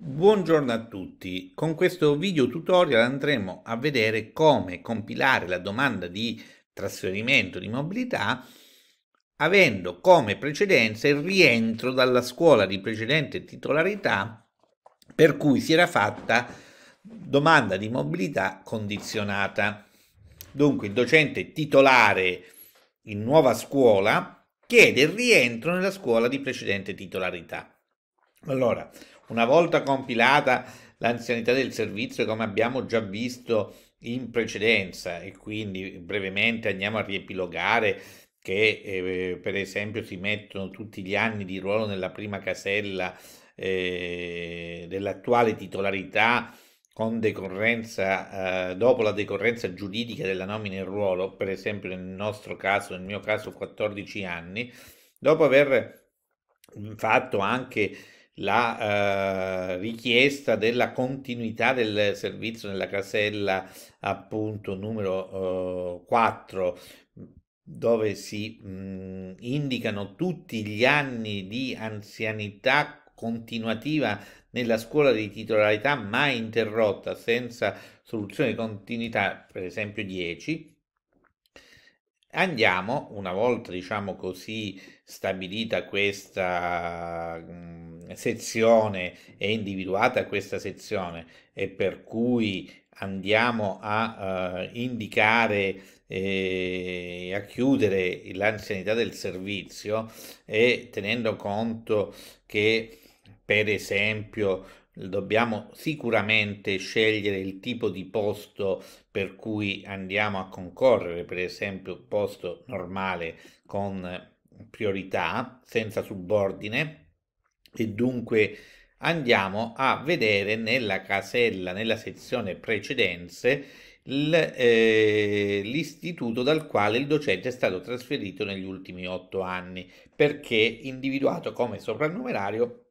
Buongiorno a tutti, con questo video tutorial andremo a vedere come compilare la domanda di trasferimento di mobilità avendo come precedenza il rientro dalla scuola di precedente titolarità per cui si era fatta domanda di mobilità condizionata. Dunque il docente titolare in nuova scuola chiede il rientro nella scuola di precedente titolarità. Allora, una volta compilata l'anzianità del servizio, come abbiamo già visto in precedenza, e quindi brevemente andiamo a riepilogare che eh, per esempio si mettono tutti gli anni di ruolo nella prima casella eh, dell'attuale titolarità con decorrenza eh, dopo la decorrenza giuridica della nomina in ruolo, per esempio nel nostro caso, nel mio caso 14 anni, dopo aver mm, fatto anche la eh, richiesta della continuità del servizio nella casella appunto numero eh, 4 dove si mh, mm, indicano tutti gli anni di anzianità continuativa nella scuola di titolarità mai interrotta senza soluzione di continuità, per esempio 10, andiamo, una volta diciamo così stabilita questa mh, mhmm, sezione e individuata questa sezione e per cui andiamo a uh, indicare eh, a chiudere l'anzianità del servizio e tenendo conto che per esempio dobbiamo sicuramente scegliere il tipo di posto per cui andiamo a concorrere, per esempio posto normale con priorità, senza subordine e dunque andiamo a vedere nella casella, nella sezione precedenze, eh, l'istituto dal quale il docente è stato trasferito negli ultimi otto anni perché individuato come soprannumerario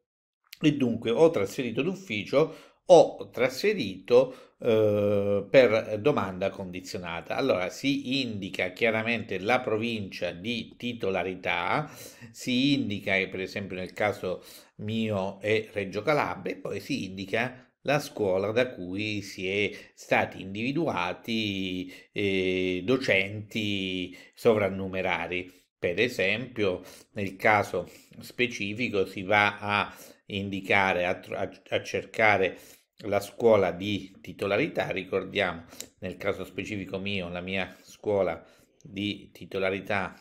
e dunque ho trasferito d'ufficio ho trasferito eh, per domanda condizionata. Allora si indica chiaramente la provincia di titolarità, si indica che per esempio nel caso mio è Reggio Calabria e poi si indica la scuola da cui si è stati individuati eh, docenti sovrannumerari. Per esempio, nel caso specifico si va a indicare, a, a, a cercare la scuola di titolarità. Ricordiamo nel caso specifico mio, la mia scuola di titolarità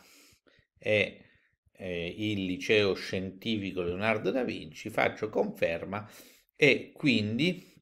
è eh, il liceo scientifico Leonardo da Vinci, faccio conferma e quindi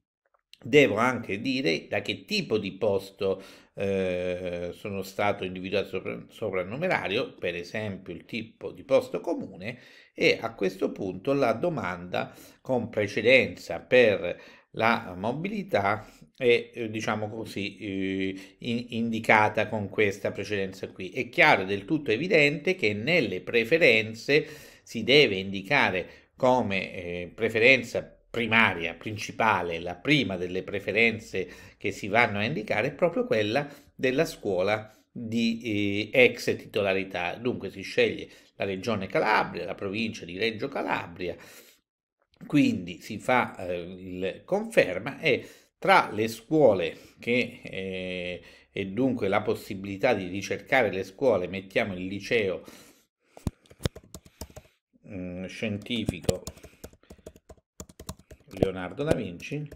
Devo anche dire da che tipo di posto eh, sono stato individuato soprannumerario, per esempio il tipo di posto comune, e a questo punto la domanda con precedenza per la mobilità è, eh, diciamo così, eh, in, indicata con questa precedenza qui. È chiaro, e del tutto evidente che nelle preferenze si deve indicare come eh, preferenza primaria, principale, la prima delle preferenze che si vanno a indicare è proprio quella della scuola di eh, ex titolarità. Dunque si sceglie la regione Calabria, la provincia di Reggio Calabria, quindi si fa eh, il conferma e tra le scuole che eh, e dunque la possibilità di ricercare le scuole, mettiamo il liceo mh, mm, scientifico Leonardo da Vinci.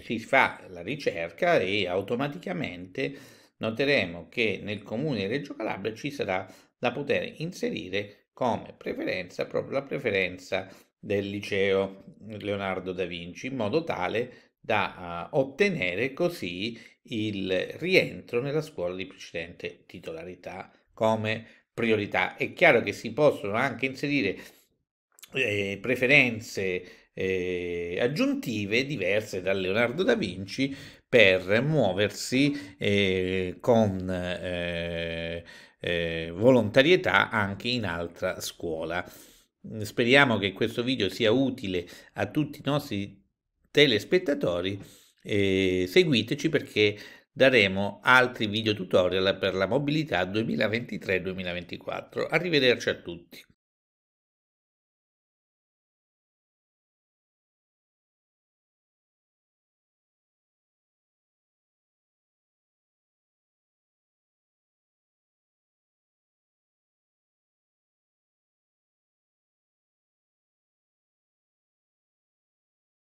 si fa la ricerca e automaticamente noteremo che nel comune Reggio Calabria ci sarà da poter inserire come preferenza proprio la preferenza del liceo Leonardo da Vinci in modo tale da uh, ottenere così il rientro nella scuola di precedente titolarità come priorità. È chiaro che si possono anche inserire eh, preferenze eh, aggiuntive diverse da Leonardo da Vinci per muoversi eh, con eh, eh, volontarietà anche in altra scuola. Speriamo che questo video sia utile a tutti i nostri telespettatori. Eh, seguiteci perché daremo altri video tutorial per la mobilità 2023-2024. Arrivederci a tutti.